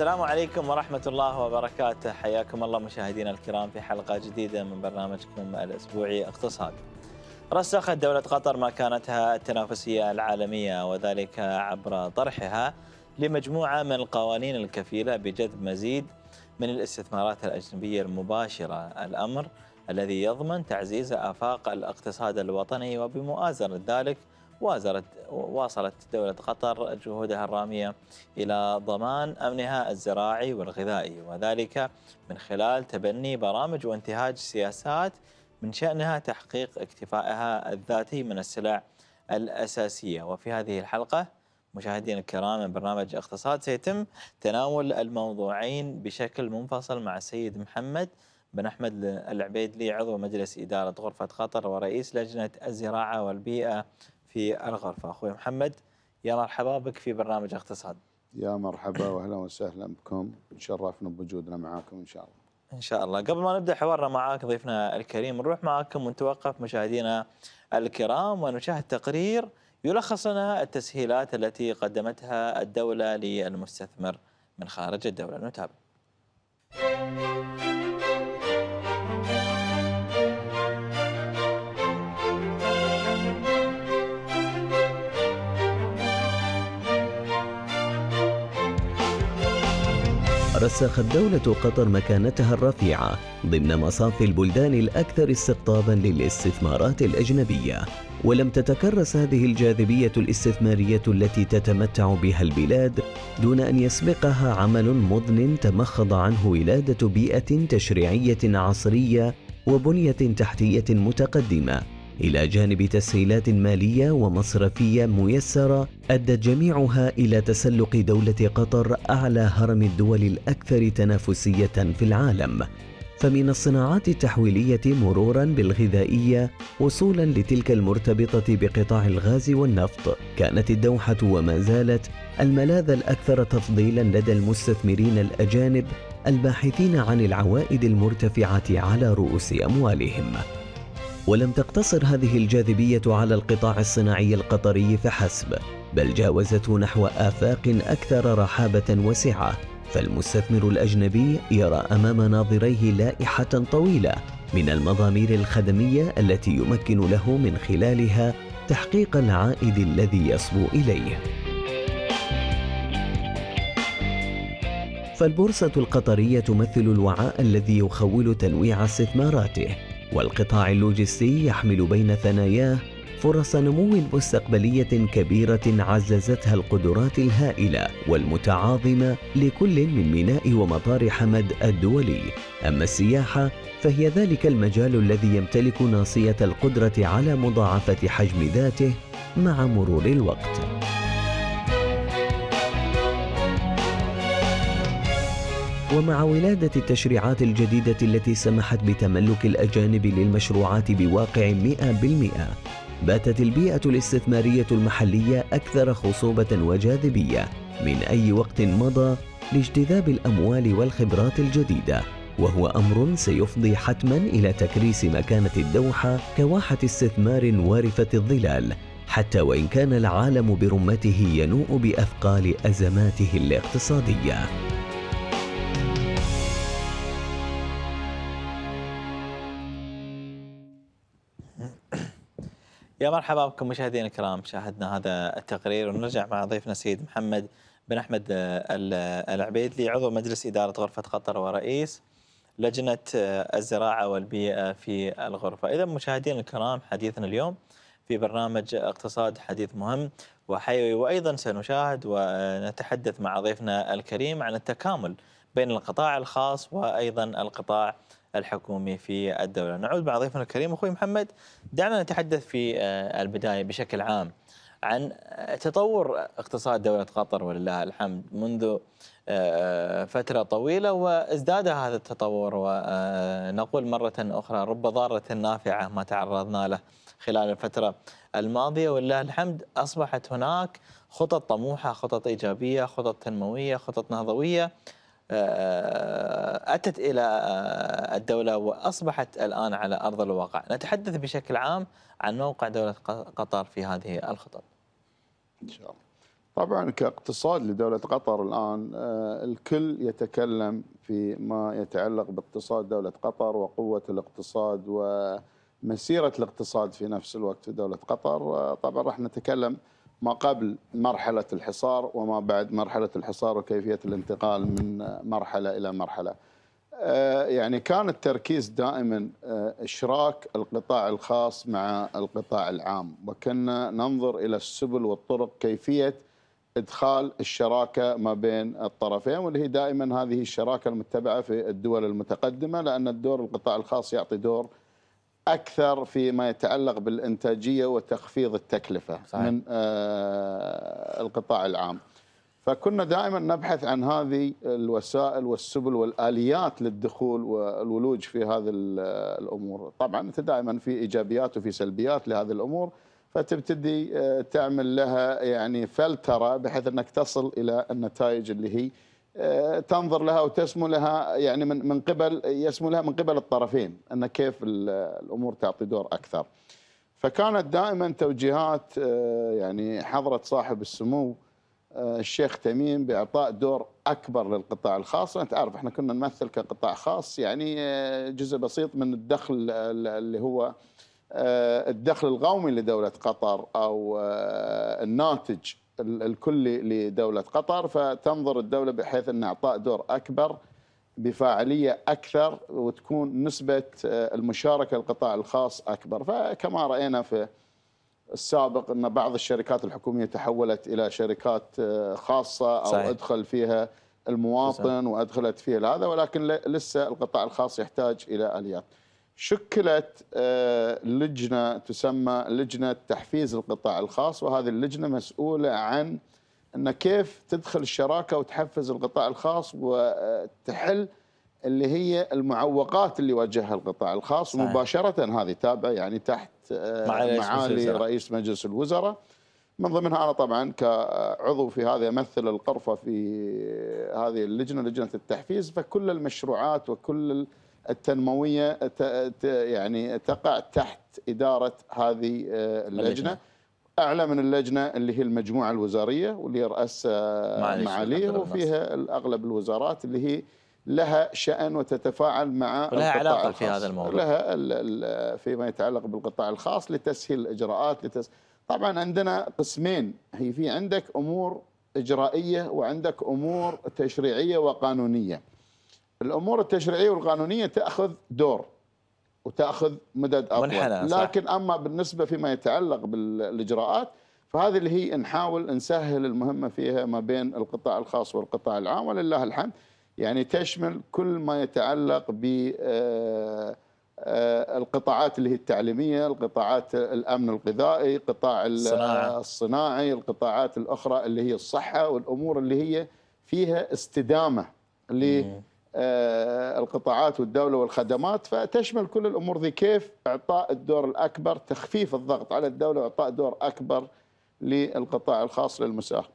السلام عليكم ورحمة الله وبركاته حياكم الله مشاهدينا الكرام في حلقة جديدة من برنامجكم الأسبوعي اقتصاد رسخت دولة قطر مكانتها التنافسية العالمية وذلك عبر طرحها لمجموعة من القوانين الكفيلة بجذب مزيد من الاستثمارات الأجنبية المباشرة الأمر الذي يضمن تعزيز آفاق الاقتصاد الوطني وبمؤازرة ذلك وازرت واصلت دولة قطر جهودها الرامية إلى ضمان أمنها الزراعي والغذائي وذلك من خلال تبني برامج وانتهاج سياسات من شأنها تحقيق اكتفائها الذاتي من السلع الأساسية وفي هذه الحلقة مشاهدينا الكرام من برنامج اقتصاد سيتم تناول الموضوعين بشكل منفصل مع السيد محمد بن احمد العبيدلي عضو مجلس اداره غرفه قطر ورئيس لجنه الزراعه والبيئه في الغرفة أخوي محمد يا مرحبا بك في برنامج اقتصاد يا مرحبا وأهلا وسهلا بكم تشرفنا بوجودنا معاكم إن شاء الله إن شاء الله قبل ما نبدأ حوارنا معاك ضيفنا الكريم نروح معاكم ونتوقف مشاهدينا الكرام ونشاهد تقرير يلخص لنا التسهيلات التي قدمتها الدولة للمستثمر من خارج الدولة نتابع رسخت دولة قطر مكانتها الرفيعة ضمن مصاف البلدان الأكثر استقطابا للاستثمارات الأجنبية ولم تتكرس هذه الجاذبية الاستثمارية التي تتمتع بها البلاد دون أن يسبقها عمل مضن تمخض عنه ولادة بيئة تشريعية عصرية وبنية تحتية متقدمة إلى جانب تسهيلات مالية ومصرفية ميسرة أدت جميعها إلى تسلق دولة قطر أعلى هرم الدول الأكثر تنافسية في العالم فمن الصناعات التحويلية مرورا بالغذائية وصولا لتلك المرتبطة بقطاع الغاز والنفط كانت الدوحة وما زالت الملاذ الأكثر تفضيلا لدى المستثمرين الأجانب الباحثين عن العوائد المرتفعة على رؤوس أموالهم ولم تقتصر هذه الجاذبية على القطاع الصناعي القطري فحسب بل جاوزته نحو آفاق أكثر رحابة وسعة فالمستثمر الأجنبي يرى أمام ناظريه لائحة طويلة من المضامير الخدمية التي يمكن له من خلالها تحقيق العائد الذي يصبو إليه فالبورصة القطرية تمثل الوعاء الذي يخول تنويع استثماراته والقطاع اللوجستي يحمل بين ثناياه فرص نمو مستقبلية كبيرة عززتها القدرات الهائلة والمتعاظمة لكل من ميناء ومطار حمد الدولي، أما السياحة فهي ذلك المجال الذي يمتلك ناصية القدرة على مضاعفة حجم ذاته مع مرور الوقت. ومع ولادة التشريعات الجديدة التي سمحت بتملك الأجانب للمشروعات بواقع 100% باتت البيئة الاستثمارية المحلية أكثر خصوبة وجاذبية من أي وقت مضى لاجتذاب الأموال والخبرات الجديدة وهو أمر سيفضي حتما إلى تكريس مكانة الدوحة كواحة استثمار وارفة الظلال حتى وإن كان العالم برمته ينوء بأثقال أزماته الاقتصادية يا مرحبا بكم مشاهدينا الكرام شاهدنا هذا التقرير ونرجع مع ضيفنا السيد محمد بن احمد آه، العبيدلي عضو مجلس اداره غرفه قطر ورئيس لجنه آه، الزراعه والبيئه في الغرفه. اذا مشاهدينا الكرام حديثنا اليوم في برنامج اقتصاد حديث مهم وحيوي وايضا سنشاهد ونتحدث مع ضيفنا الكريم عن التكامل بين القطاع الخاص وايضا القطاع الحكومي في الدولة نعود مع ضيفنا الكريم أخوي محمد دعنا نتحدث في آه، البداية بشكل عام عن آه، تطور اقتصاد دولة قطر ولله الحمد منذ آه، فترة طويلة وازداد هذا التطور ونقول مرة أخرى رب ضارة نافعة ما تعرضنا له خلال الفترة الماضية ولله الحمد أصبحت هناك خطط طموحة خطط إيجابية خطط تنموية خطط نهضوية آه، أتت إلى آه، الدولة وأصبحت الآن على أرض الواقع نتحدث بشكل عام عن موقع دولة قطر في هذه الخطط إن شاء الله طبعا كاقتصاد لدولة قطر الآن آه، الكل يتكلم في ما يتعلق باقتصاد دولة قطر وقوة الاقتصاد ومسيرة الاقتصاد في نفس الوقت في دولة قطر طبعا راح نتكلم ما قبل مرحلة الحصار وما بعد مرحلة الحصار وكيفية الانتقال من مرحلة إلى مرحلة آه، يعني كان التركيز دائما آه، إشراك القطاع الخاص مع القطاع العام وكنا ننظر إلى السبل والطرق كيفية إدخال الشراكة ما بين الطرفين واللي هي دائما هذه الشراكة المتبعة في الدول المتقدمة لأن الدور القطاع الخاص يعطي دور اكثر فيما يتعلق بالانتاجيه وتخفيض التكلفه صحيح. من آه، القطاع العام فكنا دائما نبحث عن هذه الوسائل والسبل والاليات للدخول والولوج في هذه الامور طبعا انت دائما في ايجابيات وفي سلبيات لهذه الامور فتبتدي آه، تعمل لها يعني فلتره بحيث انك تصل الى النتائج اللي هي آه، تنظر لها وتسمو لها يعني من من قبل يسمو لها من قبل الطرفين ان كيف الامور تعطي دور اكثر. فكانت دائما توجيهات آه، يعني حضره صاحب السمو آه، الشيخ تميم باعطاء دور اكبر للقطاع الخاص، انت عارف احنا كنا نمثل كقطاع خاص يعني جزء بسيط من الدخل اللي هو الدخل القومي لدوله قطر او الناتج الكل لدولة قطر فتنظر الدولة بحيث أن إعطاء دور أكبر بفاعلية أكثر وتكون نسبة آه، المشاركة القطاع الخاص أكبر فكما رأينا في السابق أن بعض الشركات الحكومية تحولت إلى شركات آه، خاصة أو صحيح. أدخل فيها المواطن وأدخلت فيها هذا ولكن لسه القطاع الخاص يحتاج إلى آليات شكلت آه، لجنه تسمى لجنه تحفيز القطاع الخاص وهذه اللجنه مسؤوله عن ان كيف تدخل الشراكه وتحفز القطاع الخاص وتحل آه، اللي هي المعوقات اللي واجهها القطاع الخاص صحيح. مباشره هذه تابعه يعني تحت آه، معالي رئيس مجلس الوزراء من ضمنها انا طبعا كعضو في هذه امثل القرفه في هذه اللجنه لجنه التحفيز فكل المشروعات وكل التنمويه يعني تقع تحت اداره هذه آه، اللجنه اعلى من اللجنه اللي هي المجموعه الوزاريه واللي يراسها آه، معاليه وفيها اغلب الوزارات اللي هي لها شأن وتتفاعل مع لها علاقة الخاص. في هذا الموضوع لها فيما يتعلق بالقطاع الخاص لتسهيل الإجراءات لتس... طبعا عندنا قسمين هي في عندك أمور إجرائية وعندك أمور تشريعية وقانونية الامور التشريعيه والقانونيه تاخذ دور وتاخذ مدد اطول لكن صح. اما بالنسبه فيما يتعلق بالاجراءات فهذه اللي هي نحاول نسهل المهمه فيها ما بين القطاع الخاص والقطاع العام ولله الحمد يعني تشمل كل ما يتعلق ب آه، آه، القطاعات اللي هي التعليميه، القطاعات الامن الغذائي، قطاع آه، الصناعي، القطاعات الاخرى اللي هي الصحه والامور اللي هي فيها استدامه ل آه، القطاعات والدولة والخدمات فتشمل كل الأمور ذي كيف إعطاء الدور الأكبر تخفيف الضغط على الدولة وإعطاء دور أكبر للقطاع الخاص للمساهمة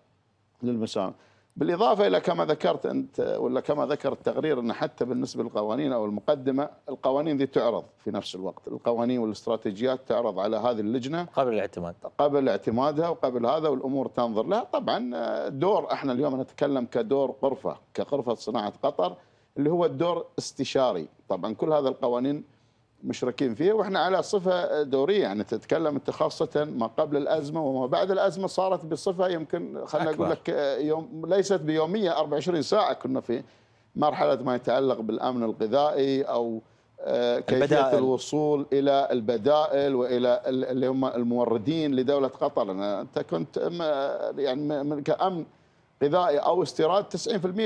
للمساهمة بالإضافة إلى كما ذكرت أنت ولا كما ذكر التقرير أن حتى بالنسبة للقوانين أو المقدمة القوانين ذي تعرض في نفس الوقت القوانين والاستراتيجيات تعرض على هذه اللجنة قبل الاعتماد قبل اعتمادها وقبل هذا والأمور تنظر لها طبعا آه، دور احنا اليوم نتكلم كدور غرفة كغرفة صناعة قطر اللي هو الدور استشاري طبعا كل هذا القوانين مشركين فيه واحنا على صفه دوريه يعني تتكلم انت خاصه ما قبل الازمه وما بعد الازمه صارت بصفه يمكن خلينا اقول لك آه، يوم ليست بيوميه 24 ساعه كنا في مرحله ما يتعلق بالامن الغذائي او آه، كيفيه البدائل. الوصول الى البدائل والى اللي هم الموردين لدوله قطر انت كنت يعني كامن غذائي او استيراد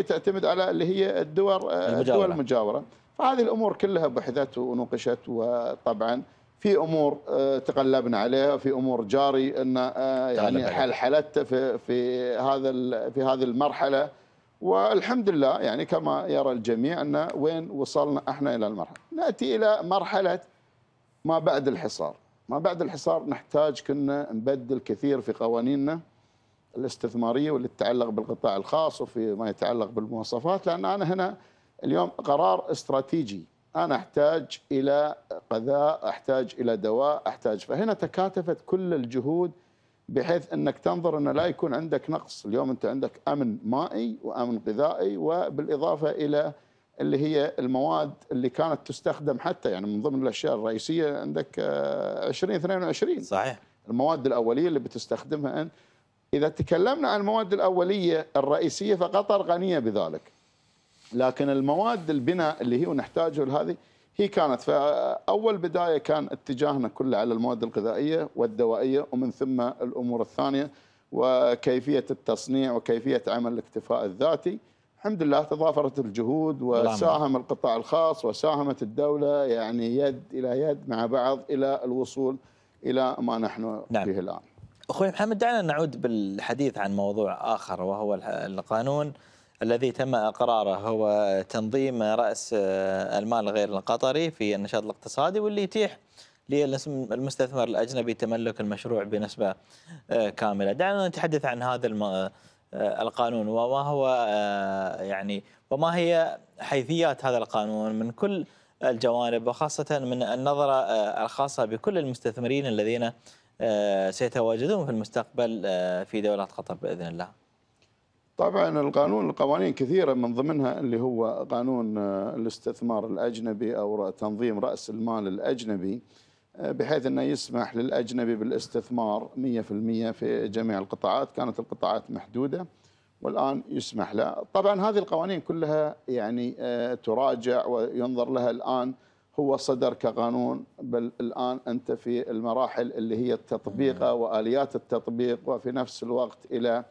90% تعتمد على اللي هي الدول آه، المجاورة. الدول المجاوره فهذه الامور كلها بحثت ونوقشت وطبعا في امور آه، تقلبنا عليها في امور جاري ان آه، يعني حل حلت في في هذا في هذه المرحله والحمد لله يعني كما يرى الجميع ان وين وصلنا احنا الى المرحله ناتي الى مرحله ما بعد الحصار ما بعد الحصار نحتاج كنا نبدل كثير في قوانيننا الاستثماريه واللي تتعلق بالقطاع الخاص وفيما يتعلق بالمواصفات لان انا هنا اليوم قرار استراتيجي انا احتاج الى غذاء احتاج الى دواء احتاج فهنا تكاتفت كل الجهود بحيث انك تنظر انه لا يكون عندك نقص اليوم انت عندك امن مائي وامن غذائي وبالاضافه الى اللي هي المواد اللي كانت تستخدم حتى يعني من ضمن الاشياء الرئيسيه عندك 20 آه، 22 صحيح المواد الاوليه اللي بتستخدمها انت إذا تكلمنا عن المواد الأولية الرئيسية فقطر غنية بذلك لكن المواد البناء اللي هي نحتاجه لهذه هي كانت فأول بداية كان اتجاهنا كله على المواد الغذائية والدوائية ومن ثم الأمور الثانية وكيفية التصنيع وكيفية عمل الاكتفاء الذاتي الحمد لله تضافرت الجهود وساهم القطاع الخاص وساهمت الدولة يعني يد إلى يد مع بعض إلى الوصول إلى ما نحن نعم. فيه الآن أخوي محمد دعنا نعود بالحديث عن موضوع آخر وهو القانون الذي تم اقراره هو تنظيم راس آه، المال غير القطري في النشاط الاقتصادي واللي يتيح للمستثمر الاجنبي تملك المشروع بنسبه آه، كامله. دعنا نتحدث عن هذا آه، القانون وما هو يعني وما هي حيثيات هذا القانون من كل الجوانب وخاصه من النظره الخاصه بكل المستثمرين الذين آه، سيتواجدون في المستقبل آه، في دولة قطر بإذن الله طبعا القانون القوانين كثيرة من ضمنها اللي هو قانون آه، الاستثمار الأجنبي أو تنظيم رأس المال الأجنبي بحيث أنه يسمح للأجنبي بالاستثمار 100% في جميع القطاعات كانت القطاعات محدودة والآن يسمح له طبعا هذه القوانين كلها يعني تراجع وينظر لها الآن هو صدر كقانون بل الآن أنت في المراحل اللي هي التطبيقة وآليات التطبيق وفي نفس الوقت إلى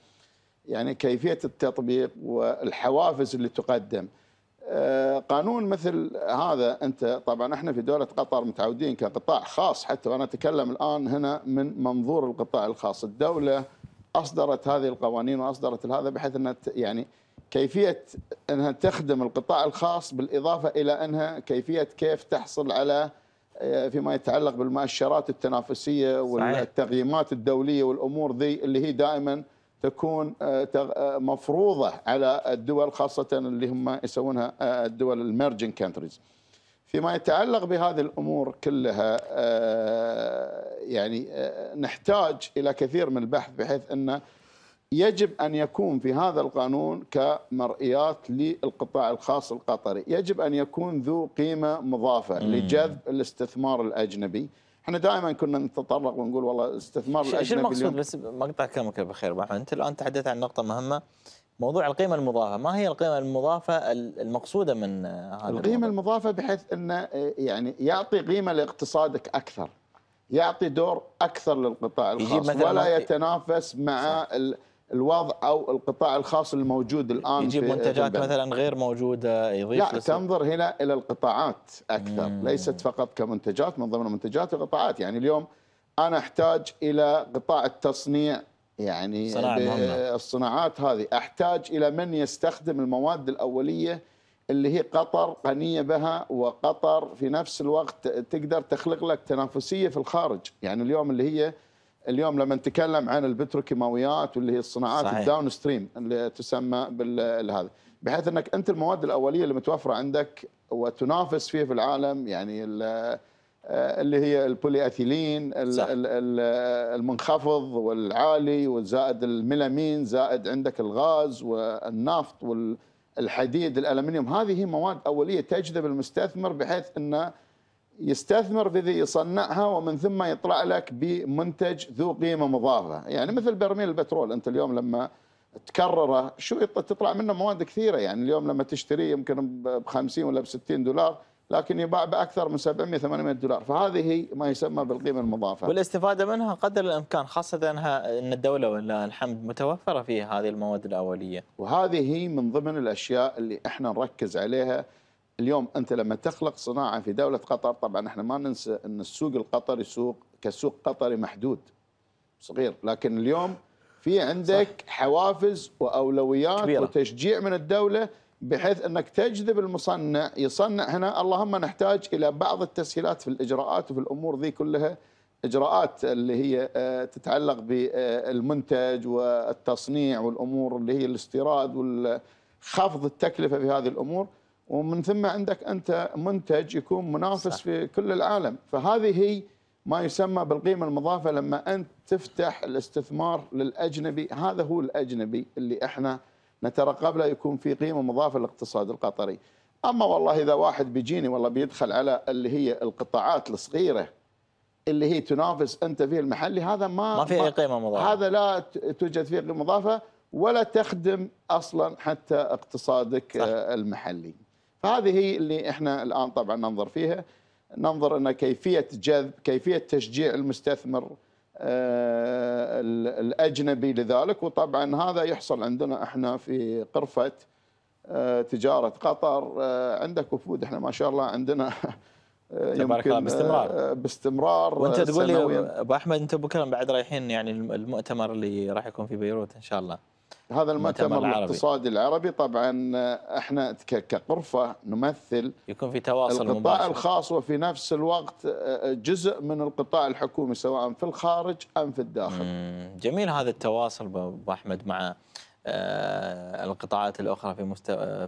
يعني كيفية التطبيق والحوافز اللي تقدم آه، قانون مثل هذا أنت طبعا احنا في دولة قطر متعودين كقطاع خاص حتى وأنا أتكلم الآن هنا من منظور القطاع الخاص الدولة أصدرت هذه القوانين وأصدرت هذا بحيث أنها يعني كيفية أنها تخدم القطاع الخاص بالإضافة إلى أنها كيفية كيف تحصل على آه، فيما يتعلق بالمؤشرات التنافسية والتقييمات الدولية والأمور ذي اللي هي دائما تكون آه، آه، مفروضة على الدول خاصة اللي هم يسوونها الدول الميرجن كانتريز فيما يتعلق بهذه الأمور كلها يعني نحتاج إلى كثير من البحث بحيث أنه يجب أن يكون في هذا القانون كمرئيات للقطاع الخاص القطري يجب أن يكون ذو قيمة مضافة لجذب الاستثمار الأجنبي احنا دائما كنا نتطرق ونقول والله الاستثمار الاجنبي شو المقصود بس مقطع كلامك بخير ابو انت الان تحدثت عن نقطه مهمه موضوع القيمه المضافه ما هي القيمه المضافه المقصوده من هذا القيمه الموضوع؟ المضافه بحيث انه إيه، يعني يعطي قيمه لاقتصادك اكثر يعطي دور اكثر للقطاع الخاص ولا يتنافس مع صح. الوضع او القطاع الخاص الموجود الان يجيب منتجات مثلا غير موجوده يضيف لا لسه. تنظر هنا الى القطاعات اكثر مم. ليست فقط كمنتجات من ضمن منتجات القطاعات يعني اليوم انا احتاج الى قطاع التصنيع يعني الصناعات هذه احتاج الى من يستخدم المواد الاوليه اللي هي قطر غنيه بها وقطر في نفس الوقت تقدر تخلق لك تنافسيه في الخارج يعني اليوم اللي هي اليوم لما نتكلم عن البتروكيماويات واللي هي الصناعات صحيح. الداون ستريم اللي تسمى بالهذا بحيث انك انت المواد الاوليه اللي متوفره عندك وتنافس فيها في العالم يعني آه، اللي هي البولي اثيلين المنخفض والعالي والزائد الميلامين زائد عندك الغاز والنفط والحديد الالمنيوم هذه هي مواد اوليه تجذب المستثمر بحيث انه يستثمر في ذي يصنعها ومن ثم يطلع لك بمنتج ذو قيمه مضافه، يعني مثل برميل البترول انت اليوم لما تكرره شو تطلع منه مواد كثيره يعني اليوم لما تشتريه يمكن ب 50 ولا ب 60 دولار لكن يباع باكثر من 700 800 دولار فهذه ما يسمى بالقيمه المضافه والاستفاده منها قدر الامكان خاصه انها ان الدوله ولله الحمد متوفره فيها هذه المواد الاوليه وهذه من ضمن الاشياء اللي احنا نركز عليها اليوم انت لما تخلق صناعه في دوله قطر طبعا احنا ما ننسى ان السوق القطري سوق كسوق قطري محدود صغير لكن اليوم في عندك صح. حوافز واولويات كبيرة. وتشجيع من الدوله بحيث انك تجذب المصنع يصنع هنا اللهم نحتاج الى بعض التسهيلات في الاجراءات وفي الامور ذي كلها اجراءات اللي هي آه، تتعلق بالمنتج والتصنيع والامور اللي هي الاستيراد وخفض التكلفه في هذه الامور ومن ثم عندك انت منتج يكون منافس صح. في كل العالم فهذه هي ما يسمى بالقيمه المضافه لما انت تفتح الاستثمار للاجنبي هذا هو الاجنبي اللي احنا نترقب له يكون في قيمه مضافه للاقتصاد القطري اما والله اذا واحد بيجيني والله بيدخل على اللي هي القطاعات الصغيره اللي هي تنافس انت فيه المحلي هذا ما ما في اي قيمه مضافه هذا لا توجد فيه قيمه مضافه ولا تخدم اصلا حتى اقتصادك صح. المحلي فهذه هي اللي احنا الان طبعا ننظر فيها ننظر ان كيفيه جذب كيفيه تشجيع المستثمر آه، الاجنبي لذلك وطبعا هذا يحصل عندنا احنا في قرفه آه، تجاره قطر آه، عندك وفود احنا ما شاء الله عندنا تبارك الله باستمرار باستمرار وانت تقول لي ابو احمد انت بكره بعد رايحين يعني المؤتمر اللي راح يكون في بيروت ان شاء الله هذا المؤتمر الاقتصادي العربي طبعا آه، احنا كقرفه نمثل يكون في تواصل القطاع مباشر. الخاص وفي نفس الوقت آه، آه، جزء من القطاع الحكومي سواء في الخارج ام في الداخل. جميل هذا التواصل ابو احمد مع القطاعات الاخرى في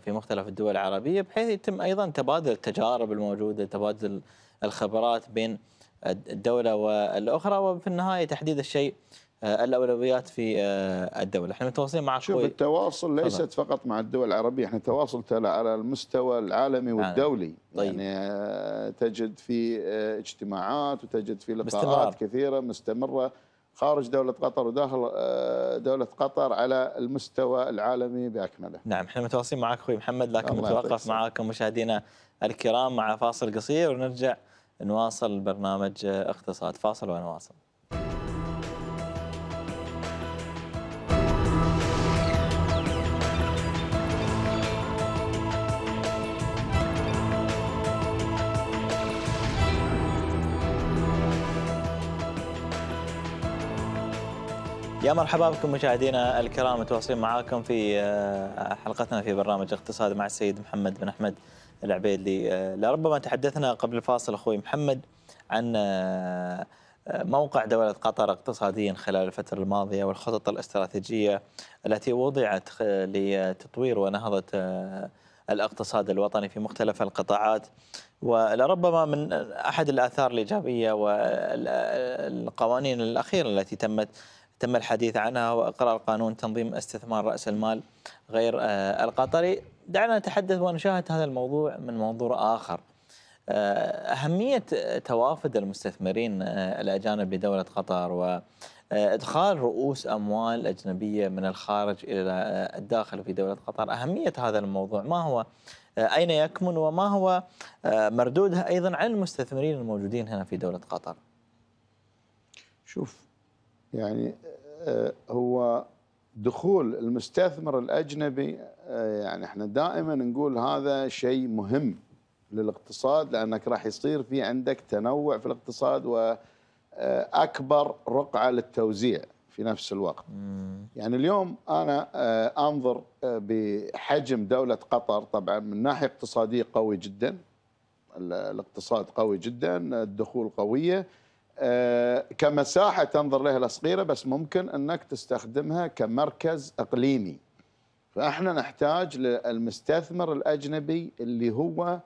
في مختلف الدول العربيه بحيث يتم ايضا تبادل التجارب الموجوده، تبادل الخبرات بين الدوله والاخرى وفي النهايه تحديد الشيء آه، الاولويات في آه، الدوله، احنا متواصلين مع شوف التواصل ليست طبعا. فقط مع الدول العربيه، احنا تواصل على المستوى العالمي آه، والدولي، طيب. يعني تجد في اجتماعات وتجد في لقاءات مستمر. كثيره مستمره خارج دولة قطر وداخل دولة قطر على المستوى العالمي بأكمله نعم احنا متواصلين معك أخوي محمد لكن نتوقف معكم مشاهدينا الكرام مع فاصل قصير ونرجع نواصل برنامج اقتصاد فاصل ونواصل يا مرحبا بكم مشاهدينا الكرام متواصلين معاكم في آه، حلقتنا في برنامج اقتصاد مع السيد محمد بن احمد العبيدلي آه، لربما تحدثنا قبل الفاصل اخوي محمد عن آه، موقع دولة قطر اقتصاديا خلال الفترة الماضية والخطط الاستراتيجية التي وضعت لتطوير ونهضة الاقتصاد الوطني في مختلف القطاعات ولربما من أحد الآثار الإيجابية والقوانين الأخيرة التي تمت تم الحديث عنها وإقرار قانون تنظيم استثمار رأس المال غير آه، القطري دعنا نتحدث ونشاهد هذا الموضوع من منظور آخر آه، أهمية توافد المستثمرين آه، الأجانب لدولة قطر و ادخال رؤوس اموال اجنبيه من الخارج الى الداخل في دوله قطر، اهميه هذا الموضوع ما هو؟ اين يكمن وما هو مردودها ايضا على المستثمرين الموجودين هنا في دوله قطر؟ شوف يعني آه، هو دخول المستثمر الاجنبي آه، يعني احنا دائما نقول هذا شيء مهم للاقتصاد لانك راح يصير في عندك تنوع في الاقتصاد واكبر آه، رقعه للتوزيع في نفس الوقت. مم. يعني اليوم انا انظر بحجم دوله قطر طبعا من ناحيه اقتصاديه قوي جدا الاقتصاد قوي جدا الدخول قويه آه، كمساحه تنظر لها صغيره بس ممكن انك تستخدمها كمركز اقليمي فاحنا نحتاج للمستثمر الاجنبي اللي هو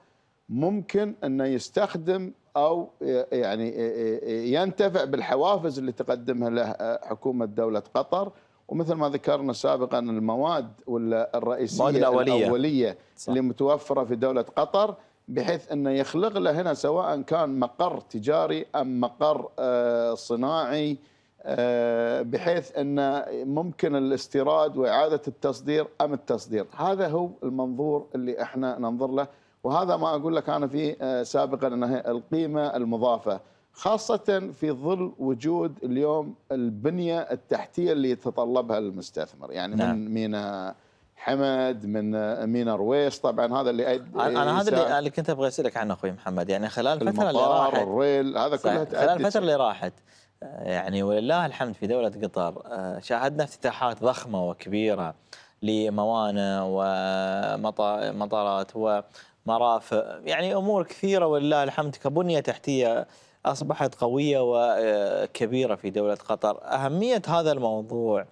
ممكن انه يستخدم او آه، يعني آه، ينتفع بالحوافز اللي تقدمها له حكومه دوله قطر ومثل ما ذكرنا سابقا المواد ولا الرئيسيه المواد الاوليه, الأولية صح. اللي متوفره في دوله قطر بحيث انه يخلق له هنا سواء كان مقر تجاري ام مقر آه، صناعي آه، بحيث انه ممكن الاستيراد واعاده التصدير ام التصدير، هذا هو المنظور اللي احنا ننظر له وهذا ما اقول لك انا فيه آه، سابقا انها القيمه المضافه خاصه في ظل وجود اليوم البنيه التحتيه اللي يتطلبها المستثمر، يعني نعم. من مينا حمد من امين رويس طبعا هذا اللي انا هذا اللي, اللي كنت ابغى اسالك عنه اخوي محمد يعني خلال الفتره اللي راحت الريل هذا كلها خلال الفتره اللي راحت آه، يعني ولله الحمد في دوله قطر آه، شاهدنا افتتاحات ضخمه وكبيره لموانئ ومطارات ومرافق يعني امور كثيره ولله الحمد كبنيه تحتيه اصبحت قويه وكبيره في دوله قطر اهميه هذا الموضوع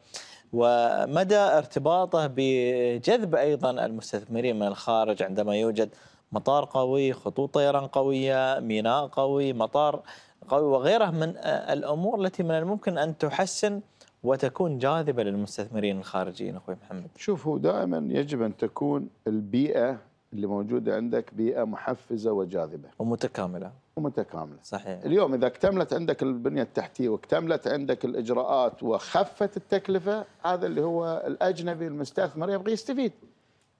ومدى ارتباطه بجذب ايضا المستثمرين من الخارج عندما يوجد مطار قوي، خطوط طيران قويه، ميناء قوي، مطار قوي وغيره من آه، الامور التي من الممكن ان تحسن وتكون جاذبه للمستثمرين الخارجيين اخوي محمد. شوف هو دائما يجب ان تكون البيئه اللي موجوده عندك بيئه محفزه وجاذبه. ومتكامله. ومتكامله. صحيح. اليوم اذا اكتملت عندك البنيه التحتيه واكتملت عندك الاجراءات وخفت التكلفه هذا اللي هو الاجنبي المستثمر يبغى يستفيد.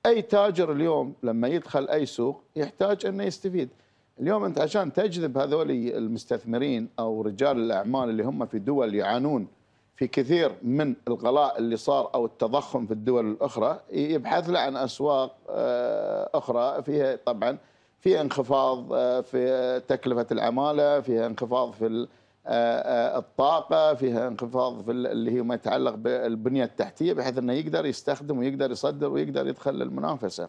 اي تاجر اليوم لما يدخل اي سوق يحتاج انه يستفيد. اليوم انت عشان تجذب هذول المستثمرين او رجال الاعمال اللي هم في دول يعانون في كثير من الغلاء اللي صار او التضخم في الدول الاخرى يبحث له عن اسواق آه، اخرى فيها طبعا آه، في انخفاض في تكلفة آه، آه، العمالة فيها انخفاض في الطاقة فيها انخفاض في اللي هي ما يتعلق بالبنية التحتية بحيث أنه يقدر يستخدم ويقدر يصدر ويقدر يدخل للمنافسة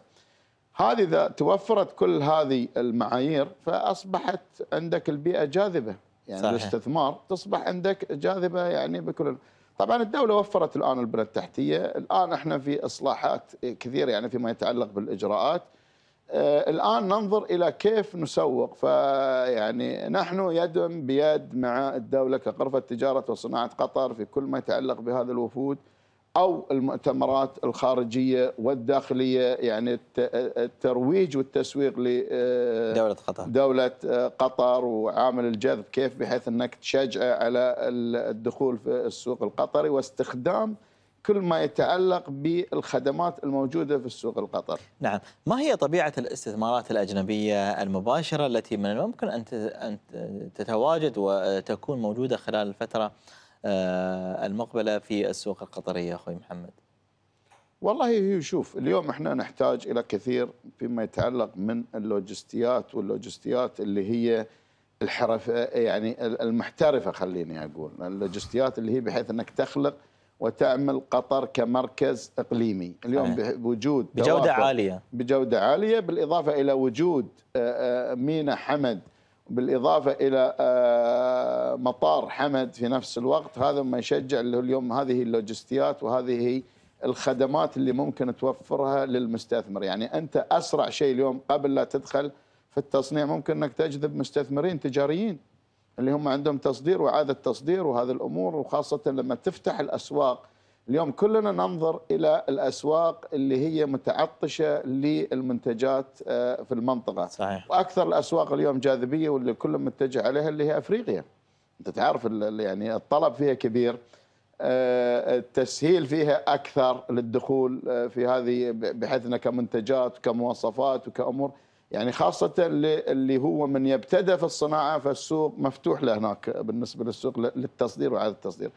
هذه إذا توفرت كل هذه المعايير فأصبحت عندك البيئة جاذبة يعني صحيح. الاستثمار تصبح عندك جاذبة يعني بكل طبعا الدولة وفرت الآن البنى التحتية الآن احنا في إصلاحات كثيرة يعني فيما يتعلق بالإجراءات آه، الآن ننظر إلى كيف نسوق فيعني نحن يد بيد مع الدولة كغرفة تجارة وصناعة قطر في كل ما يتعلق بهذا الوفود أو المؤتمرات الخارجية والداخلية يعني الترويج والتسويق لدولة آه، قطر دولة آه، قطر وعامل الجذب كيف بحيث أنك تشجع على الدخول في السوق القطري واستخدام كل ما يتعلق بالخدمات الموجودة في السوق القطر نعم ما هي طبيعة الاستثمارات الأجنبية المباشرة التي من الممكن أن تتواجد وتكون موجودة خلال الفترة آه، المقبلة في السوق القطرية أخوي محمد والله شوف اليوم احنا نحتاج الى كثير فيما يتعلق من اللوجستيات واللوجستيات اللي هي الحرف يعني المحترفه خليني اقول اللوجستيات اللي هي بحيث انك تخلق وتعمل قطر كمركز اقليمي اليوم بوجود بجوده عاليه بجوده عاليه بالاضافه الى وجود آه، آه، مينا حمد بالاضافه الى آه، مطار حمد في نفس الوقت هذا ما يشجع اليوم هذه اللوجستيات وهذه الخدمات اللي ممكن توفرها للمستثمر يعني انت اسرع شيء اليوم قبل لا تدخل في التصنيع ممكن انك تجذب مستثمرين تجاريين اللي هم عندهم تصدير وإعادة تصدير وهذه الأمور وخاصة لما تفتح الأسواق اليوم كلنا ننظر إلى الأسواق اللي هي متعطشة للمنتجات آه، في المنطقة صحيح. وأكثر الأسواق اليوم جاذبية واللي كل متجه عليها اللي هي أفريقيا أنت تعرف يعني الطلب فيها كبير آه، التسهيل فيها أكثر للدخول آه، في هذه بحيث أنها كمنتجات وكمواصفات وكأمور يعني خاصة اللي هو من يبتدى في الصناعة فالسوق مفتوح له هناك بالنسبة للسوق للتصدير وإعادة التصدير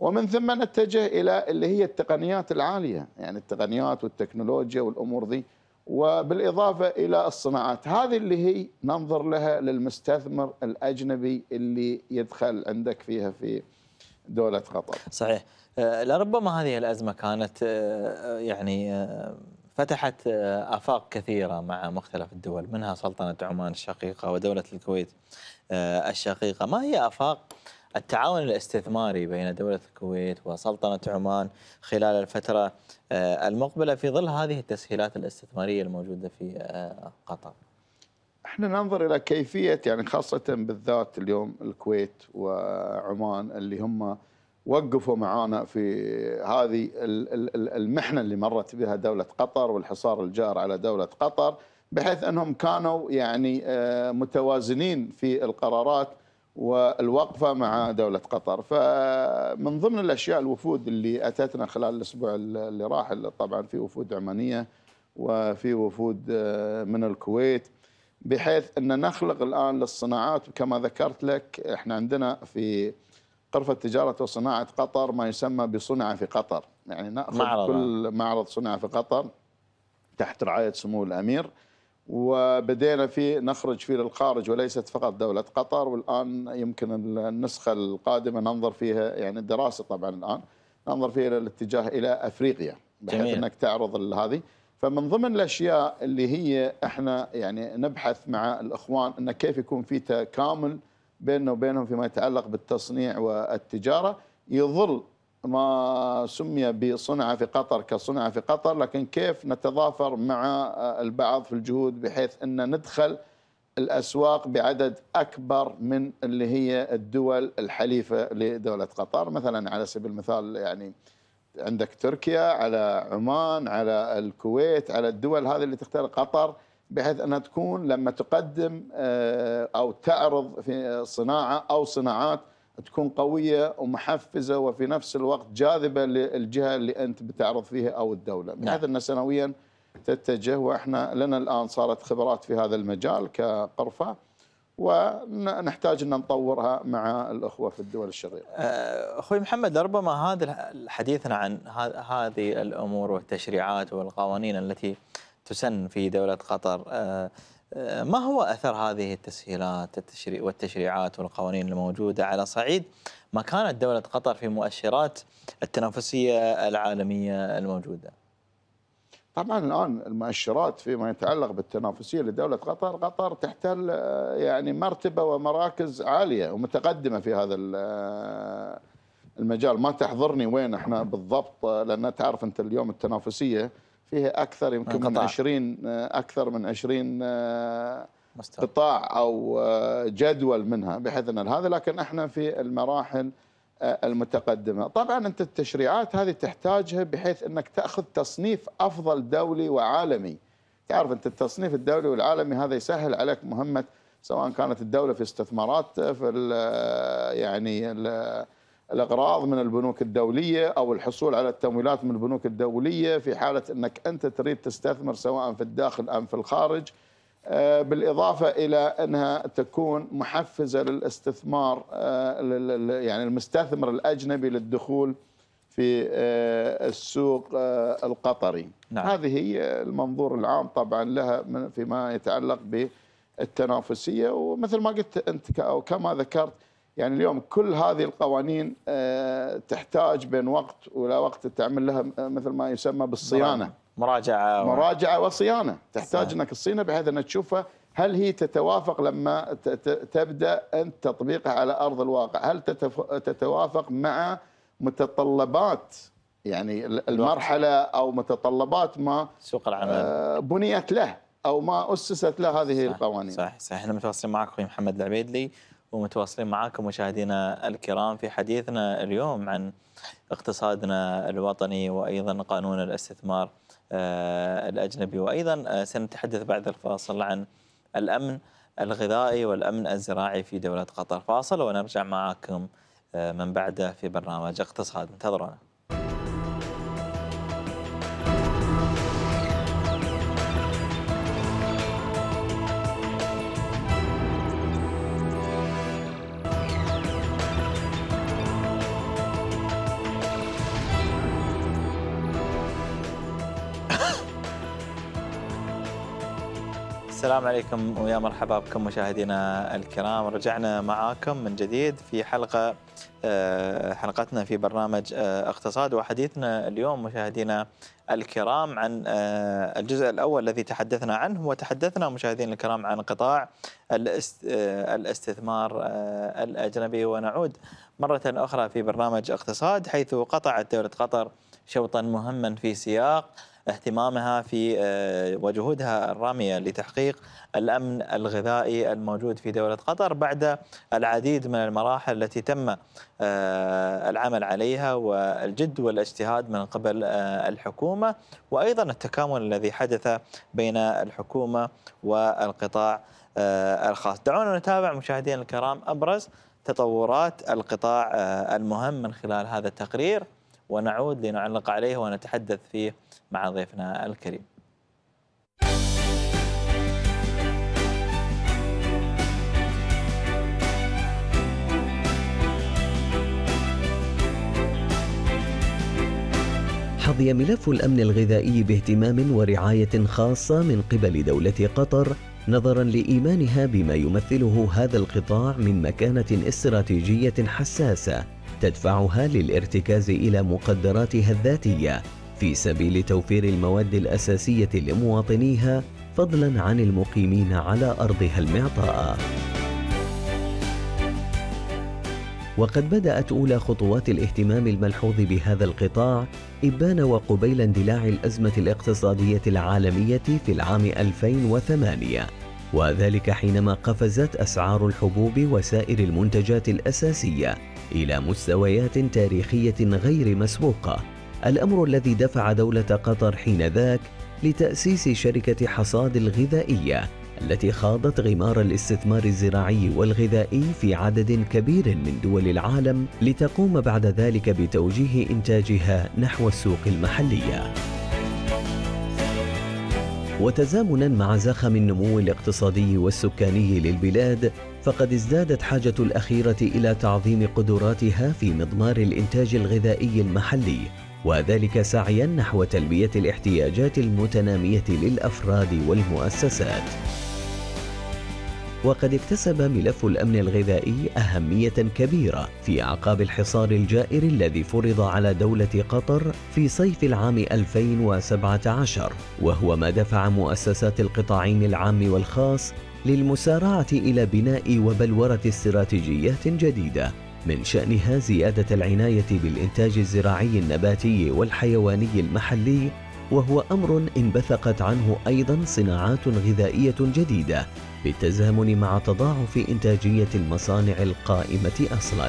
ومن ثم نتجه إلى اللي هي التقنيات العالية يعني التقنيات والتكنولوجيا والأمور ذي وبالإضافة إلى الصناعات هذه اللي هي ننظر لها للمستثمر الأجنبي اللي يدخل عندك فيها في دولة قطر صحيح آه، لربما هذه الأزمة كانت آه، يعني آه، فتحت آه، آفاق كثيرة مع مختلف الدول منها سلطنة عمان الشقيقة ودولة الكويت آه، الشقيقة ما هي آفاق التعاون الاستثماري بين دولة الكويت وسلطنة عمان خلال الفترة آه، المقبلة في ظل هذه التسهيلات الاستثمارية الموجودة في قطر احنا ننظر الى كيفيه يعني خاصه بالذات اليوم الكويت وعمان اللي هم وقفوا معانا في هذه المحنة اللي مرت بها دولة قطر والحصار الجار على دولة قطر بحيث أنهم كانوا يعني آه، متوازنين في القرارات والوقفة مع دولة قطر فمن ضمن الأشياء الوفود اللي أتتنا خلال الأسبوع اللي راح طبعا في وفود عمانية وفي وفود آه، من الكويت بحيث أن نخلق الآن للصناعات كما ذكرت لك إحنا عندنا في غرفة تجارة وصناعة قطر ما يسمى بصنع في قطر يعني نأخذ معرض. كل معرض صنع في قطر تحت رعاية سمو الأمير وبدينا فيه نخرج فيه للخارج وليست فقط دولة قطر والآن يمكن النسخة القادمة ننظر فيها يعني الدراسة طبعا الآن ننظر فيها إلى الاتجاه إلى أفريقيا بحيث جميل. أنك تعرض هذه فمن ضمن الأشياء اللي هي إحنا يعني نبحث مع الإخوان أن كيف يكون في تكامل بيننا وبينهم فيما يتعلق بالتصنيع والتجارة يظل ما سمي بصنعة في قطر كصنعة في قطر لكن كيف نتضافر مع البعض في الجهود بحيث أن ندخل الأسواق بعدد أكبر من اللي هي الدول الحليفة لدولة قطر مثلا على سبيل المثال يعني عندك تركيا على عمان على الكويت على الدول هذه اللي تختار قطر بحيث انها تكون لما تقدم آه، او تعرض في صناعه او صناعات تكون قويه ومحفزه وفي نفس الوقت جاذبه للجهه اللي انت بتعرض فيها او الدوله نعم. بحيث ان سنويا تتجه واحنا لنا الان صارت خبرات في هذا المجال كقرفه ونحتاج ان نطورها مع الاخوه في الدول الشقيقه. آه، اخوي محمد لربما هذا حديثنا عن هذه الامور والتشريعات والقوانين التي تسن في دولة قطر آه، آه، ما هو أثر هذه التسهيلات التشريع والتشريعات والقوانين الموجودة على صعيد مكانة دولة قطر في مؤشرات التنافسية العالمية الموجودة طبعا الآن المؤشرات فيما يتعلق بالتنافسية لدولة قطر قطر تحتل آه، يعني مرتبة ومراكز عالية ومتقدمة في هذا المجال ما تحضرني وين احنا بالضبط لأن تعرف أنت اليوم التنافسية فيها اكثر يمكن من, من 20 آه، اكثر من 20 آه، قطاع او آه، جدول منها بحيث ان هذا لكن احنا في المراحل المتقدمه، طبعا انت التشريعات هذه تحتاجها بحيث انك تاخذ تصنيف افضل دولي وعالمي. تعرف انت التصنيف الدولي والعالمي هذا يسهل عليك مهمه سواء كانت الدوله في استثمارات في يعني الاغراض من البنوك الدوليه او الحصول على التمويلات من البنوك الدوليه في حاله انك انت تريد تستثمر سواء في الداخل ام في الخارج آه، بالاضافه الى انها تكون محفزه للاستثمار آه، يعني المستثمر الاجنبي للدخول في آه، السوق القطري نعم. هذه هي المنظور العام طبعا لها فيما يتعلق بالتنافسيه ومثل ما قلت انت او كما ذكرت يعني اليوم كل هذه القوانين آه، تحتاج بين وقت ولا وقت تعمل لها آه، مثل ما يسمى بالصيانه مراجعه مراجعه وصيانه تحتاج انك تصينها بحيث انك تشوفها هل هي تتوافق لما تبدا انت تطبيقها على ارض الواقع هل تتوافق مع متطلبات يعني المرحله او متطلبات ما سوق العمل آه، بنيت له او ما اسست له هذه صح القوانين صح صح احنا متواصلين معك اخوي محمد العبيدلي ومتواصلين معاكم مشاهدينا الكرام في حديثنا اليوم عن اقتصادنا الوطني وايضا قانون الاستثمار آه، الاجنبي وايضا آه، سنتحدث بعد الفاصل عن الامن الغذائي والامن الزراعي في دوله قطر فاصل ونرجع معاكم آه، من بعده في برنامج اقتصاد انتظرونا السلام عليكم ويا مرحبا بكم مشاهدينا الكرام رجعنا معاكم من جديد في حلقة آه، حلقتنا في برنامج آه، اقتصاد وحديثنا اليوم مشاهدينا الكرام عن آه، الجزء الأول الذي تحدثنا عنه وتحدثنا مشاهدينا الكرام عن قطاع الاستثمار الأجنبي ونعود مرة أخرى في برنامج اقتصاد حيث قطعت دولة قطر شوطا مهما في سياق اهتمامها في آه، وجهودها الرامية لتحقيق الأمن الغذائي الموجود في دولة قطر بعد العديد من المراحل التي تم آه، العمل عليها والجد والاجتهاد من قبل آه، الحكومة وأيضا التكامل الذي حدث بين الحكومة والقطاع الخاص دعونا نتابع مشاهدينا الكرام أبرز تطورات القطاع المهم من خلال هذا التقرير ونعود لنعلق عليه ونتحدث فيه مع ضيفنا الكريم حظي ملف الأمن الغذائي باهتمام ورعاية خاصة من قبل دولة قطر نظرا لإيمانها بما يمثله هذا القطاع من مكانة استراتيجية حساسة تدفعها للارتكاز إلى مقدراتها الذاتية في سبيل توفير المواد الأساسية لمواطنيها فضلا عن المقيمين على أرضها المعطاء وقد بدأت أولى خطوات الاهتمام الملحوظ بهذا القطاع إبان وقبيل اندلاع الأزمة الاقتصادية العالمية في العام 2008 وذلك حينما قفزت أسعار الحبوب وسائر المنتجات الأساسية إلى مستويات تاريخية غير مسبوقة الأمر الذي دفع دولة قطر حينذاك لتأسيس شركة حصاد الغذائية التي خاضت غمار الاستثمار الزراعي والغذائي في عدد كبير من دول العالم لتقوم بعد ذلك بتوجيه إنتاجها نحو السوق المحلية. وتزامنا مع زخم النمو الاقتصادي والسكاني للبلاد فقد ازدادت حاجة الأخيرة إلى تعظيم قدراتها في مضمار الإنتاج الغذائي المحلي وذلك سعيا نحو تلبية الاحتياجات المتنامية للأفراد والمؤسسات وقد اكتسب ملف الأمن الغذائي أهمية كبيرة في أعقاب الحصار الجائر الذي فرض على دولة قطر في صيف العام 2017 وهو ما دفع مؤسسات القطاعين العام والخاص للمسارعة إلى بناء وبلورة استراتيجيات جديدة من شأنها زيادة العناية بالإنتاج الزراعي النباتي والحيواني المحلي وهو أمر انبثقت عنه أيضا صناعات غذائية جديدة بالتزامن مع تضاعف إنتاجية المصانع القائمة أصلاً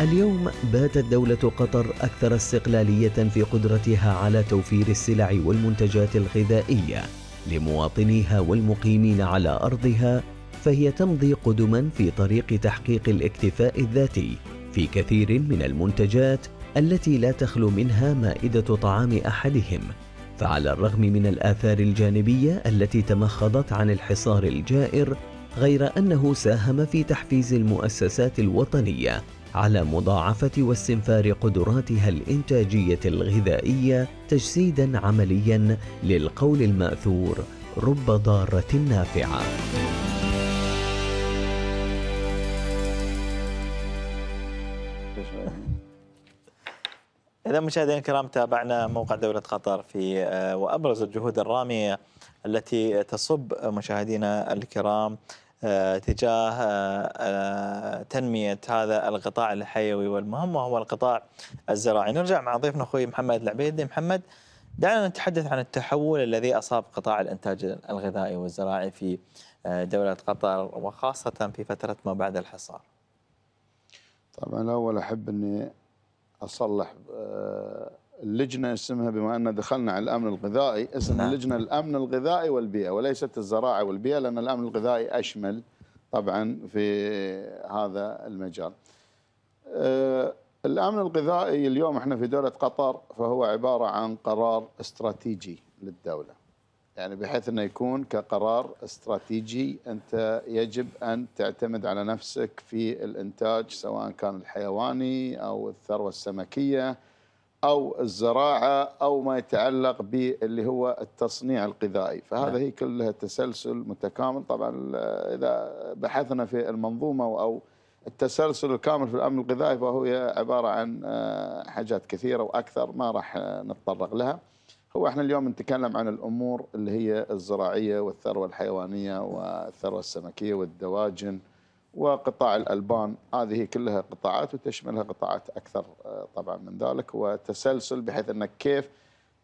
اليوم باتت دولة قطر أكثر استقلالية في قدرتها على توفير السلع والمنتجات الغذائية لمواطنيها والمقيمين على أرضها فهي تمضي قدما في طريق تحقيق الاكتفاء الذاتي في كثير من المنتجات التي لا تخلو منها مائدة طعام أحدهم فعلى الرغم من الآثار الجانبية التي تمخضت عن الحصار الجائر غير أنه ساهم في تحفيز المؤسسات الوطنية على مضاعفة واستنفار قدراتها الإنتاجية الغذائية تجسيدا عمليا للقول المأثور رب ضارة نافعة شوي إذا مشاهدينا الكرام تابعنا موقع دولة قطر في آه، وأبرز الجهود الرامية التي تصب مشاهدينا الكرام آه، تجاه آه، تنمية هذا القطاع الحيوي والمهم وهو القطاع الزراعي نرجع مع ضيفنا أخوي محمد العبيدي محمد دعنا نتحدث عن التحول الذي أصاب قطاع الإنتاج الغذائي والزراعي في دولة قطر وخاصة في فترة ما بعد الحصار طبعا الاول احب اني اصلح آه، اللجنه اسمها بما ان دخلنا على الامن الغذائي اسم نعم. اللجنه الامن الغذائي والبيئه وليست الزراعه والبيئه لان الامن الغذائي اشمل طبعا في هذا المجال. آه، الامن الغذائي اليوم احنا في دوله قطر فهو عباره عن قرار استراتيجي للدوله. يعني بحيث انه يكون كقرار استراتيجي انت يجب ان تعتمد على نفسك في الانتاج سواء كان الحيواني او الثروه السمكيه او الزراعه او ما يتعلق باللي هو التصنيع الغذائي، فهذا نعم. هي كلها تسلسل متكامل طبعا اذا بحثنا في المنظومه او التسلسل الكامل في الامن الغذائي فهو عباره عن آه، حاجات كثيره واكثر ما راح نتطرق لها. هو احنا اليوم نتكلم عن الامور اللي هي الزراعيه والثروه الحيوانيه والثروه السمكيه والدواجن وقطاع الالبان هذه كلها قطاعات وتشملها قطاعات اكثر آه، طبعا من ذلك وتسلسل بحيث انك كيف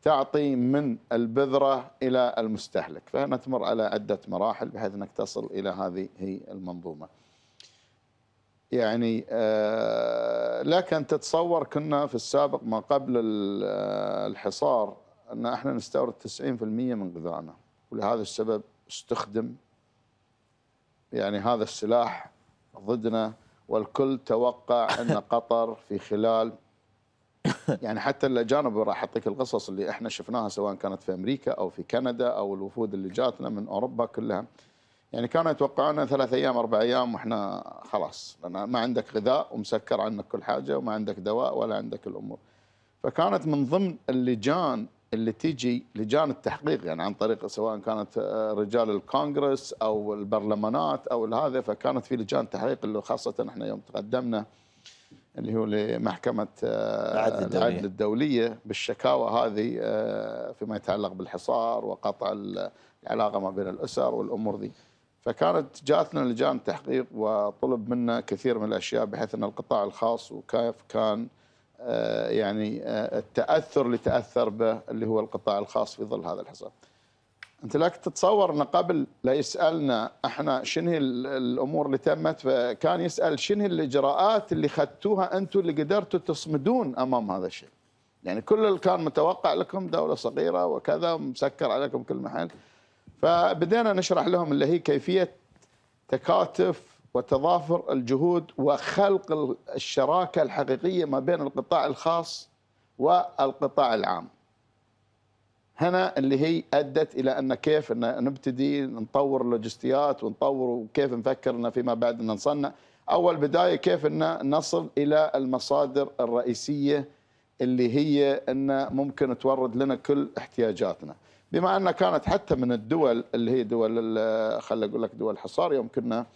تعطي من البذره الى المستهلك فهنا تمر على عده مراحل بحيث انك تصل الى هذه هي المنظومه. يعني آه، لكن تتصور كنا في السابق ما قبل آه، الحصار ان احنا نستورد 90% من غذائنا ولهذا السبب استخدم يعني هذا السلاح ضدنا والكل توقع ان قطر في خلال يعني حتى الاجانب راح اعطيك القصص اللي احنا شفناها سواء كانت في امريكا او في كندا او الوفود اللي جاتنا من اوروبا كلها يعني كانوا يتوقعون ثلاث ايام اربع ايام واحنا خلاص لان ما عندك غذاء ومسكر عنك كل حاجه وما عندك دواء ولا عندك الامور فكانت من ضمن اللجان اللي تيجي لجان التحقيق يعني عن طريق سواء كانت آه، رجال الكونغرس او البرلمانات او هذا فكانت في لجان تحقيق اللي خاصه احنا يوم تقدمنا اللي هو لمحكمه آه، العدل الدوليه, العدل الدولية بالشكاوى هذه آه، فيما يتعلق بالحصار وقطع العلاقه ما بين الاسر والامور دي فكانت جاتنا لجان التحقيق وطلب منا كثير من الاشياء بحيث ان القطاع الخاص وكيف كان آه، يعني آه، التاثر اللي تاثر به اللي هو القطاع الخاص في ظل هذا الحصار. انت لك تتصور ان قبل لا يسالنا احنا شنو الامور اللي تمت فكان يسال شنو الاجراءات اللي خدتوها انتم اللي قدرتوا تصمدون امام هذا الشيء. يعني كل اللي كان متوقع لكم دوله صغيره وكذا مسكر عليكم كل محل. فبدينا نشرح لهم اللي هي كيفيه تكاتف وتضافر الجهود وخلق الشراكه الحقيقيه ما بين القطاع الخاص والقطاع العام. هنا اللي هي ادت الى ان كيف ان نبتدي نطور اللوجستيات ونطور وكيف نفكر ان فيما بعد ان نصنع، اول بدايه كيف ان نصل الى المصادر الرئيسيه اللي هي ان ممكن تورد لنا كل احتياجاتنا. بما ان كانت حتى من الدول اللي هي دول خلي اقول لك دول الحصار يوم كنا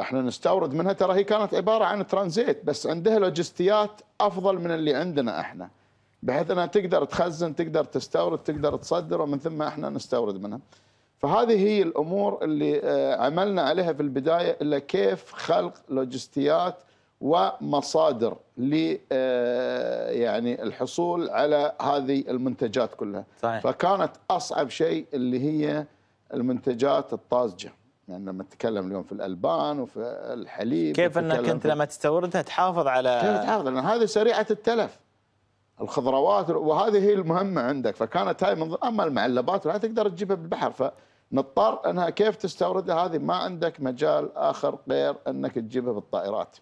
احنا نستورد منها ترى هي كانت عباره عن ترانزيت بس عندها لوجستيات افضل من اللي عندنا احنا بحيث انها تقدر تخزن تقدر تستورد تقدر تصدر ومن ثم احنا نستورد منها فهذه هي الامور اللي آه، عملنا عليها في البدايه الا كيف خلق لوجستيات ومصادر ل آه، يعني الحصول على هذه المنتجات كلها صحيح. فكانت اصعب شيء اللي هي المنتجات الطازجه يعني لما نتكلم اليوم في الالبان وفي الحليب كيف انك انت لما تستوردها تحافظ على كيف تحافظ لان هذه سريعه التلف الخضروات وهذه هي المهمه عندك فكانت هاي من اما المعلبات لا تقدر تجيبها بالبحر فنضطر انها كيف تستوردها هذه ما عندك مجال اخر غير انك تجيبها بالطائرات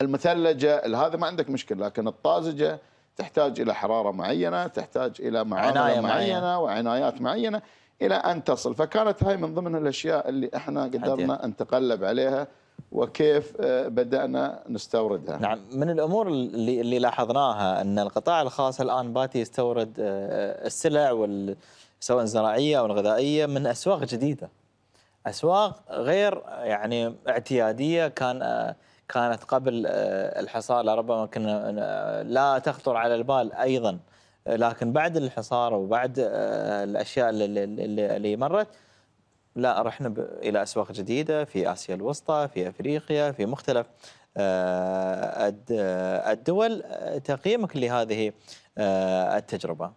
المثلجه هذا ما عندك مشكله لكن الطازجه تحتاج الى حراره معينه تحتاج الى معامله معينه معين. وعنايات معينه الى ان تصل فكانت هاي من ضمن الاشياء اللي احنا قدرنا نتقلب عليها وكيف آه، بدانا نستوردها نعم من الامور اللي, اللي لاحظناها ان القطاع الخاص الان باتي يستورد آه، السلع وال سواء الزراعيه او الغذائيه من اسواق جديده اسواق غير يعني اعتياديه كان آه، كانت قبل الحصار لربما كنا لا تخطر على البال ايضا لكن بعد الحصار وبعد آه، الاشياء اللي, اللي, اللي مرت لا رحنا الى اسواق جديده في اسيا الوسطى في افريقيا في مختلف آه، الدول آه، تقييمك لهذه التجربه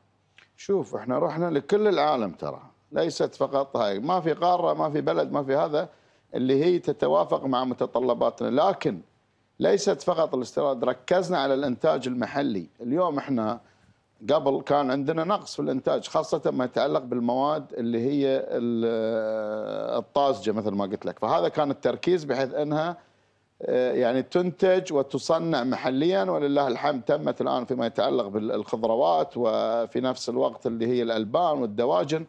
شوف احنا رحنا لكل العالم ترى ليست فقط هاي ما في قاره ما في بلد ما في هذا اللي هي تتوافق مع متطلباتنا لكن ليست فقط الاستيراد ركزنا على الانتاج المحلي اليوم احنا قبل كان عندنا نقص في الانتاج خاصه ما يتعلق بالمواد اللي هي آه، الطازجه مثل ما قلت لك فهذا كان التركيز بحيث انها آه، يعني تنتج وتصنع محليا ولله الحمد تمت الان فيما يتعلق بالخضروات وفي نفس الوقت اللي هي الالبان والدواجن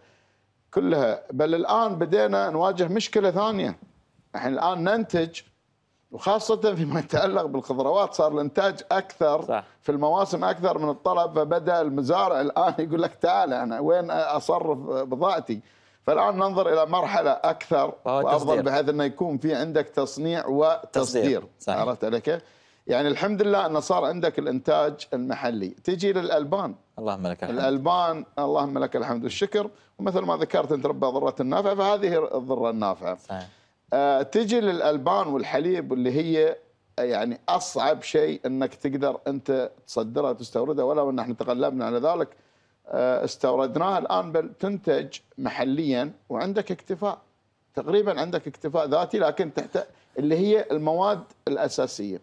كلها بل الان بدينا نواجه مشكله ثانيه احنا الان ننتج وخاصة فيما يتعلق بالخضروات صار الإنتاج أكثر صح. في المواسم أكثر من الطلب فبدأ المزارع الآن يقول لك تعال أنا وين أصرف بضاعتي فالآن ننظر إلى مرحلة أكثر آه، وأفضل بحيث أنه يكون في عندك تصنيع وتصدير صحيح. عرفت علي كيف؟ يعني الحمد لله أنه صار عندك الإنتاج المحلي تجي للألبان اللهم لك الحمد الألبان اللهم لك الحمد والشكر ومثل ما ذكرت أنت رب ضرة النافعة فهذه الضرة النافعة صحيح. آه، تجي للالبان والحليب اللي هي يعني اصعب شيء انك تقدر انت تصدرها وتستوردها ولو ان احنا تغلبنا على ذلك آه، استوردناها الان بل تنتج محليا وعندك اكتفاء تقريبا عندك اكتفاء ذاتي لكن تحت اللي هي المواد الاساسيه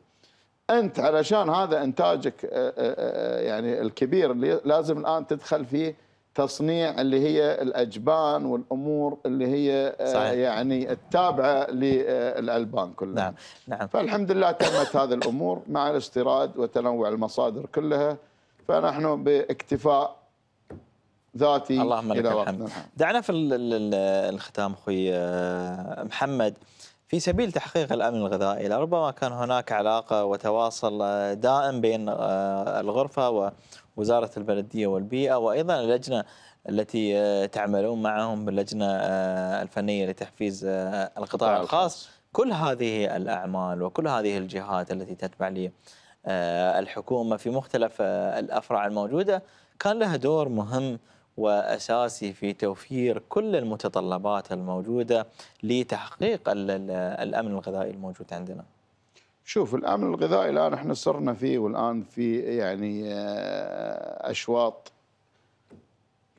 انت علشان هذا انتاجك آه، يعني الكبير اللي لازم الان تدخل فيه تصنيع اللي هي الاجبان والامور اللي هي آه، صحيح. يعني التابعه للالبان كلها نعم نعم فالحمد لله تمت هذه الامور مع الاستيراد وتنوع المصادر كلها فنحن باكتفاء ذاتي اللهم لك الحمد دعنا في الختام اخوي آه، محمد في سبيل تحقيق الامن الغذائي لربما كان هناك علاقه وتواصل آه، دائم بين الغرفه وزارة البلدية والبيئة وأيضا اللجنة التي آه، تعملون معهم باللجنة آه، الفنية لتحفيز آه، القطاع الخاص كل هذه الأعمال وكل هذه الجهات التي تتبع للحكومة في مختلف الأفرع الموجودة كان لها دور مهم واساسي في توفير كل المتطلبات الموجوده لتحقيق الامن الغذائي الموجود عندنا. شوف الامن الغذائي الان احنا صرنا فيه والان في يعني آه، اشواط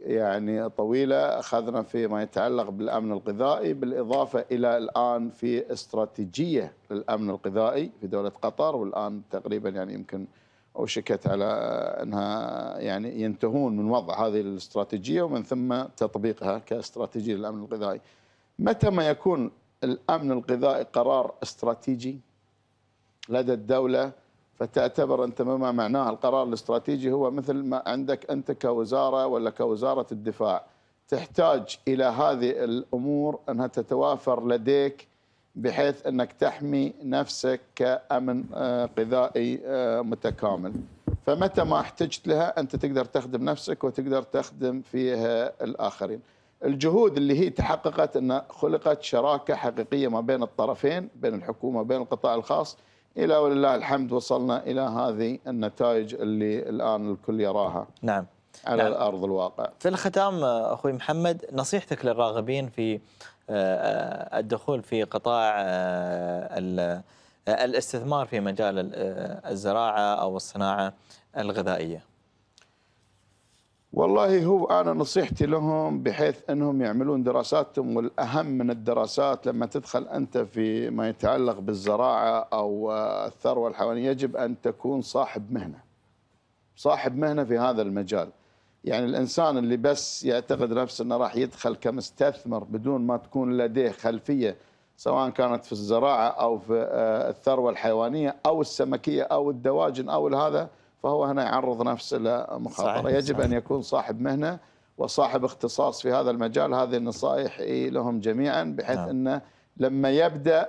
يعني طويله اخذنا فيما يتعلق بالامن الغذائي بالاضافه الى الان في استراتيجيه للامن الغذائي في دوله قطر والان تقريبا يعني يمكن او شكت على انها يعني ينتهون من وضع هذه الاستراتيجيه ومن ثم تطبيقها كاستراتيجيه للامن الغذائي. متى ما يكون الامن الغذائي قرار استراتيجي لدى الدولة فتعتبر أنت ما معناه القرار الاستراتيجي هو مثل ما عندك أنت كوزارة ولا كوزارة الدفاع تحتاج إلى هذه الأمور أنها تتوافر لديك بحيث أنك تحمي نفسك كأمن آه، غذائي آه، متكامل فمتى ما احتجت لها أنت تقدر تخدم نفسك وتقدر تخدم فيها الآخرين الجهود اللي هي تحققت أن خلقت شراكة حقيقية ما بين الطرفين بين الحكومة وبين القطاع الخاص الى ولله الحمد وصلنا الى هذه النتائج اللي الان الكل يراها نعم على نعم. الارض الواقع في الختام اخوي محمد نصيحتك للراغبين في آه، آه، الدخول في قطاع آه، الاستثمار في مجال الزراعه او الصناعه الغذائيه والله هو انا نصيحتي لهم بحيث انهم يعملون دراساتهم والاهم من الدراسات لما تدخل انت في ما يتعلق بالزراعه او الثروه الحيوانيه يجب ان تكون صاحب مهنه. صاحب مهنه في هذا المجال. يعني الانسان اللي بس يعتقد نفسه انه راح يدخل كمستثمر بدون ما تكون لديه خلفيه سواء كانت في الزراعه او في آه، الثروه الحيوانيه او السمكيه او الدواجن او هذا فهو هنا يعرض نفسه لمخاطره يجب صحيح. ان يكون صاحب مهنه وصاحب اختصاص في هذا المجال هذه النصائح لهم جميعا بحيث نعم. انه لما يبدا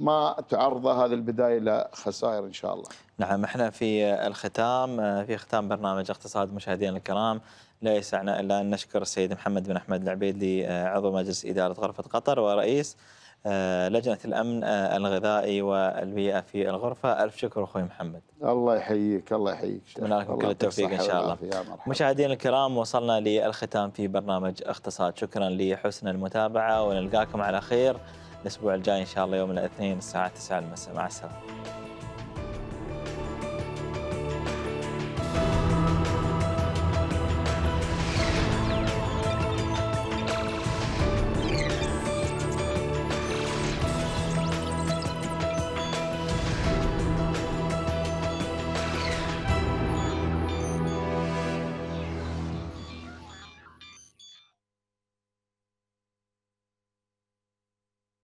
ما تعرض هذه البدايه الى خسائر ان شاء الله. نعم احنا في الختام في ختام برنامج اقتصاد مشاهدينا الكرام لا يسعنا الا ان نشكر السيد محمد بن احمد العبيد عضو مجلس اداره غرفه قطر ورئيس آه، لجنة الأمن آه، الغذائي والبيئة في الغرفة ألف شكر أخوي محمد الله يحييك الله يحييك أتمنى لكم كل التوفيق إن شاء الله مشاهدينا الكرام وصلنا للختام في برنامج اقتصاد شكرا لحسن المتابعة ونلقاكم على خير الأسبوع الجاي إن شاء الله يوم الاثنين الساعة 9 المساء مع السلامة